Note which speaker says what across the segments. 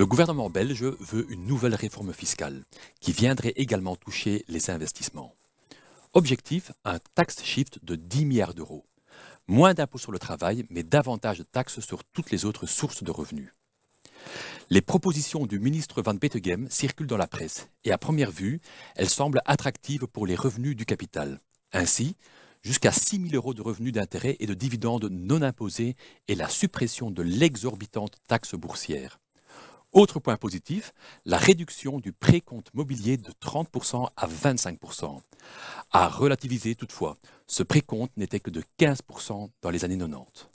Speaker 1: Le gouvernement belge veut une nouvelle réforme fiscale qui viendrait également toucher les investissements. Objectif, un tax shift de 10 milliards d'euros. Moins d'impôts sur le travail, mais davantage de taxes sur toutes les autres sources de revenus. Les propositions du ministre Van Beteghem circulent dans la presse et à première vue, elles semblent attractives pour les revenus du capital. Ainsi, jusqu'à 6 000 euros de revenus d'intérêts et de dividendes non imposés et la suppression de l'exorbitante taxe boursière. Autre point positif, la réduction du précompte mobilier de 30% à 25%. À relativiser toutefois, ce précompte n'était que de 15% dans les années 90.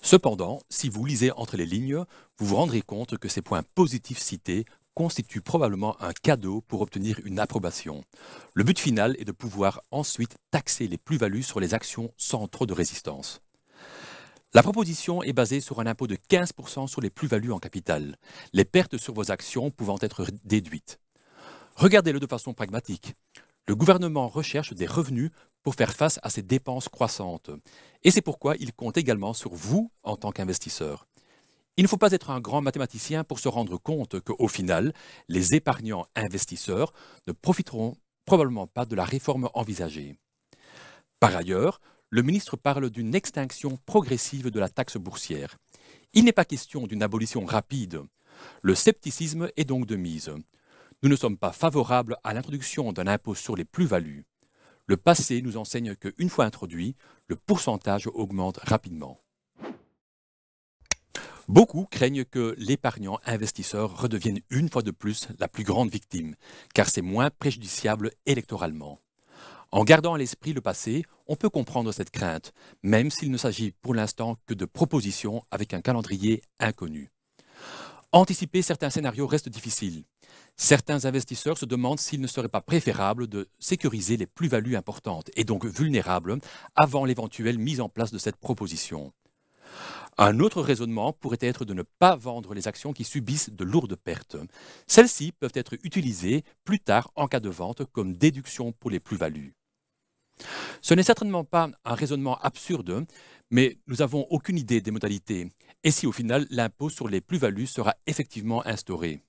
Speaker 1: Cependant, si vous lisez entre les lignes, vous vous rendrez compte que ces points positifs cités constituent probablement un cadeau pour obtenir une approbation. Le but final est de pouvoir ensuite taxer les plus-values sur les actions sans trop de résistance. La proposition est basée sur un impôt de 15% sur les plus-values en capital, les pertes sur vos actions pouvant être déduites. Regardez-le de façon pragmatique. Le gouvernement recherche des revenus pour faire face à ses dépenses croissantes. Et c'est pourquoi il compte également sur vous en tant qu'investisseur. Il ne faut pas être un grand mathématicien pour se rendre compte qu'au final, les épargnants investisseurs ne profiteront probablement pas de la réforme envisagée. Par ailleurs, le ministre parle d'une extinction progressive de la taxe boursière. Il n'est pas question d'une abolition rapide. Le scepticisme est donc de mise. Nous ne sommes pas favorables à l'introduction d'un impôt sur les plus-values. Le passé nous enseigne qu'une fois introduit, le pourcentage augmente rapidement. Beaucoup craignent que l'épargnant investisseur redevienne une fois de plus la plus grande victime, car c'est moins préjudiciable électoralement. En gardant à l'esprit le passé, on peut comprendre cette crainte, même s'il ne s'agit pour l'instant que de propositions avec un calendrier inconnu. Anticiper certains scénarios reste difficile. Certains investisseurs se demandent s'il ne serait pas préférable de sécuriser les plus-values importantes et donc vulnérables avant l'éventuelle mise en place de cette proposition. Un autre raisonnement pourrait être de ne pas vendre les actions qui subissent de lourdes pertes. Celles-ci peuvent être utilisées plus tard en cas de vente comme déduction pour les plus-values. Ce n'est certainement pas un raisonnement absurde, mais nous n'avons aucune idée des modalités et si au final l'impôt sur les plus-values sera effectivement instauré.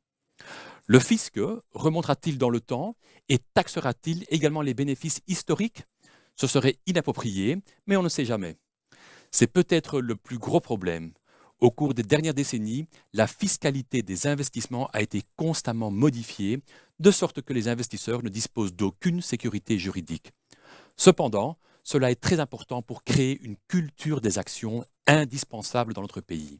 Speaker 1: Le fisc remontera-t-il dans le temps et taxera-t-il également les bénéfices historiques Ce serait inapproprié, mais on ne sait jamais. C'est peut-être le plus gros problème. Au cours des dernières décennies, la fiscalité des investissements a été constamment modifiée, de sorte que les investisseurs ne disposent d'aucune sécurité juridique. Cependant, cela est très important pour créer une culture des actions indispensable dans notre pays.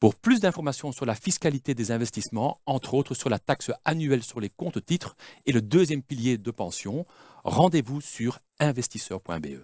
Speaker 1: Pour plus d'informations sur la fiscalité des investissements, entre autres sur la taxe annuelle sur les comptes titres et le deuxième pilier de pension, rendez-vous sur investisseur.be.